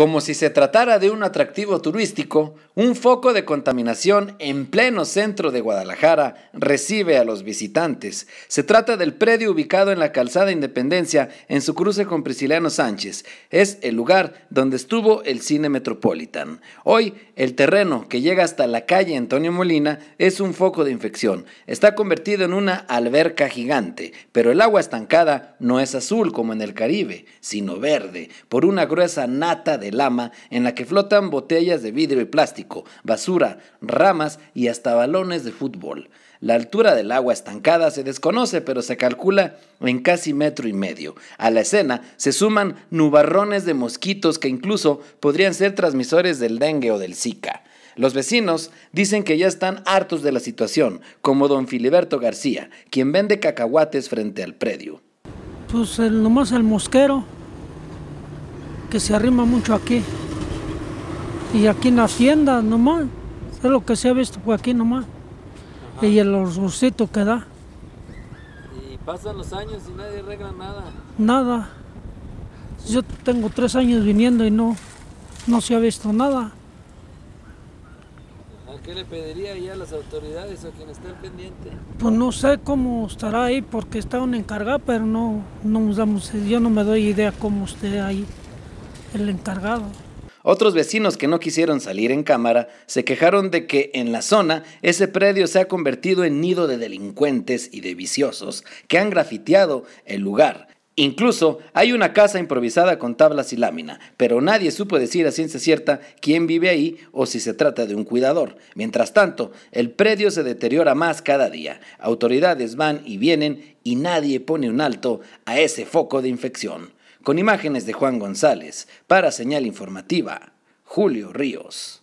como si se tratara de un atractivo turístico, un foco de contaminación en pleno centro de Guadalajara recibe a los visitantes. Se trata del predio ubicado en la calzada Independencia, en su cruce con Prisciliano Sánchez. Es el lugar donde estuvo el cine Metropolitan. Hoy, el terreno que llega hasta la calle Antonio Molina es un foco de infección. Está convertido en una alberca gigante, pero el agua estancada no es azul como en el Caribe, sino verde, por una gruesa nata de lama en la que flotan botellas de vidrio y plástico, basura, ramas y hasta balones de fútbol. La altura del agua estancada se desconoce, pero se calcula en casi metro y medio. A la escena se suman nubarrones de mosquitos que incluso podrían ser transmisores del dengue o del Zika. Los vecinos dicen que ya están hartos de la situación, como don Filiberto García, quien vende cacahuates frente al predio. Pues nomás el mosquero, que se arrima mucho aquí. Y aquí en las tiendas nomás, es lo que se ha visto por aquí nomás. Y el olorcito que da. Y pasan los años y nadie arregla nada. Nada. Yo tengo tres años viniendo y no, no se ha visto nada. ¿A qué le pediría ya a las autoridades a quien esté pendiente? Pues no sé cómo estará ahí porque está un encargado, pero no, no usamos, yo no me doy idea cómo esté ahí el encargado. Otros vecinos que no quisieron salir en cámara se quejaron de que en la zona ese predio se ha convertido en nido de delincuentes y de viciosos que han grafiteado el lugar. Incluso hay una casa improvisada con tablas y lámina, pero nadie supo decir a ciencia cierta quién vive ahí o si se trata de un cuidador. Mientras tanto, el predio se deteriora más cada día. Autoridades van y vienen y nadie pone un alto a ese foco de infección. Con imágenes de Juan González, para señal informativa, Julio Ríos.